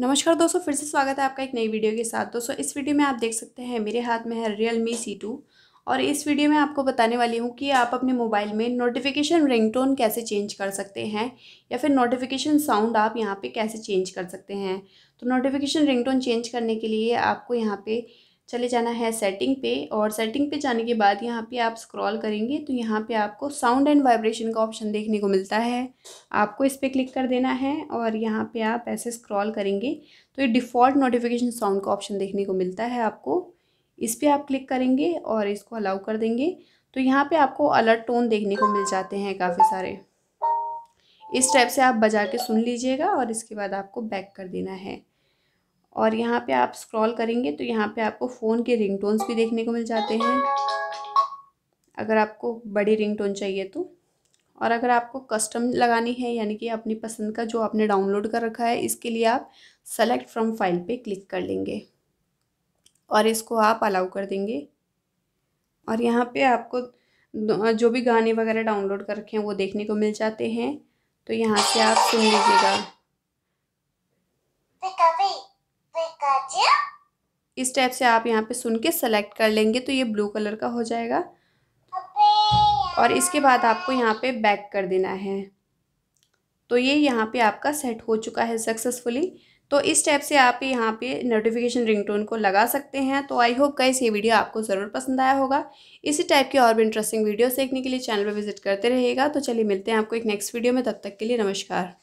नमस्कार दोस्तों फिर से स्वागत है आपका एक नई वीडियो के साथ दोस्तों इस वीडियो में आप देख सकते हैं मेरे हाथ में है रियल मी सी टू और इस वीडियो में आपको बताने वाली हूँ कि आप अपने मोबाइल में नोटिफिकेशन रिंगटोन कैसे चेंज कर सकते हैं या फिर नोटिफिकेशन साउंड आप यहाँ पे कैसे चेंज कर सकते हैं तो नोटिफिकेशन रिंगटोन चेंज करने के लिए आपको यहाँ पर चले जाना है सेटिंग पे और सेटिंग पे जाने के बाद यहाँ पे आप स्क्रॉल करेंगे तो यहाँ पे आपको साउंड एंड वाइब्रेशन का ऑप्शन देखने को मिलता है आपको इस पर क्लिक कर देना है और यहाँ पे आप ऐसे स्क्रॉल करेंगे तो ये डिफ़ॉल्ट नोटिफिकेशन साउंड का ऑप्शन देखने को मिलता है आपको इस पर आप क्लिक करेंगे और इसको अलाउ कर देंगे तो यहाँ पर आपको अलर्ट टोन देखने को मिल जाते हैं काफ़ी सारे इस टाइप से आप बजा के सुन लीजिएगा और इसके बाद आपको बैक कर देना है और यहाँ पे आप स्क्रॉल करेंगे तो यहाँ पे आपको फ़ोन के रिंगटोन्स भी देखने को मिल जाते हैं अगर आपको बड़ी रिंगटोन चाहिए तो और अगर आपको कस्टम लगानी है यानी कि अपनी पसंद का जो आपने डाउनलोड कर रखा है इसके लिए आप सेलेक्ट फ्रॉम फाइल पे क्लिक कर लेंगे और इसको आप अलाउ कर देंगे और यहाँ पे आपको जो भी गाने वगैरह डाउनलोड कर रखे हैं वो देखने को मिल जाते हैं तो यहाँ से आप सुन लीजिएगा इस टाइप से आप यहाँ पे सुन के सेलेक्ट कर लेंगे तो ये ब्लू कलर का हो जाएगा और इसके बाद आपको यहाँ पे बैक कर देना है तो ये यहाँ पे आपका सेट हो चुका है सक्सेसफुली तो इस टाइप से आप यहाँ पे नोटिफिकेशन रिंगटोन को लगा सकते हैं तो आई होप गाइस ये वीडियो आपको ज़रूर पसंद आया होगा इसी टाइप की और भी इंटरेस्टिंग वीडियोस देखने के लिए चैनल पर विजिट करते रहेगा तो चलिए मिलते हैं आपको एक नेक्स्ट वीडियो में तब तक के लिए नमस्कार